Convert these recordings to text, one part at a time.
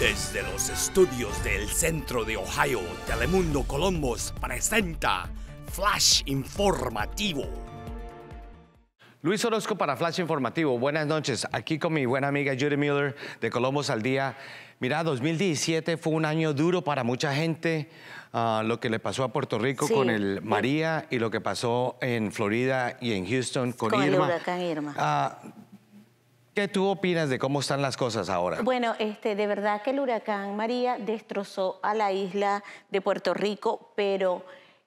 Desde los estudios del centro de Ohio, Telemundo colombos presenta Flash Informativo. Luis Orozco para Flash Informativo. Buenas noches. Aquí con mi buena amiga Judy Miller de Colombos al Día. Mira, 2017 fue un año duro para mucha gente. Ah, lo que le pasó a Puerto Rico con el María y lo que pasó en Florida y en Houston con, Irma. El Irma. ¿Qué tú opinas de cómo están las cosas ahora? Bueno, este, de verdad que el huracán María destrozó a la isla de Puerto Rico, pero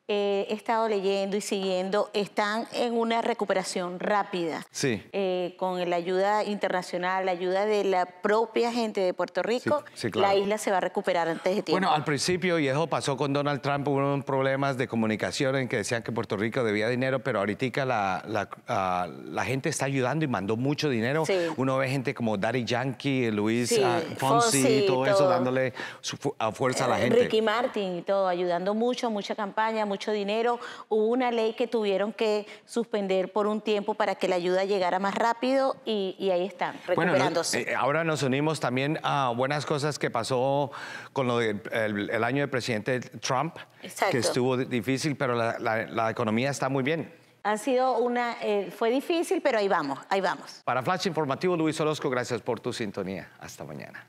eh, he estado leyendo y siguiendo, están en una recuperación rápida. Sí. Eh, con la ayuda internacional, la ayuda de la propia gente de Puerto Rico, la isla se va a recuperar antes de tiempo. Bueno, al principio, y eso pasó con Donald Trump, hubo problemas de comunicación en que decían que Puerto Rico debía dinero, pero ahorita la, ah, gente está ayudando y mandó mucho dinero. Uno ve gente como Daddy Yankee, Luis ah, Fonsi, y todo, eso dándole fuerza a la eh, gente. Ricky Martin y todo, ayudando mucho, mucha campaña, mucho dinero. Hubo una ley que tuvieron que suspender por un tiempo para que la ayuda llegara más rápido y, ahí están, recuperándose. Eh, ahora nos unimos también a buenas cosas que pasó con lo el año del presidente Trump, que estuvo difícil, pero la, economía está muy bien. Ha sido una, eh, fue difícil, pero ahí vamos, ahí vamos. Para Flash Informativo, Luis Orozco, gracias por tu sintonía. Hasta mañana.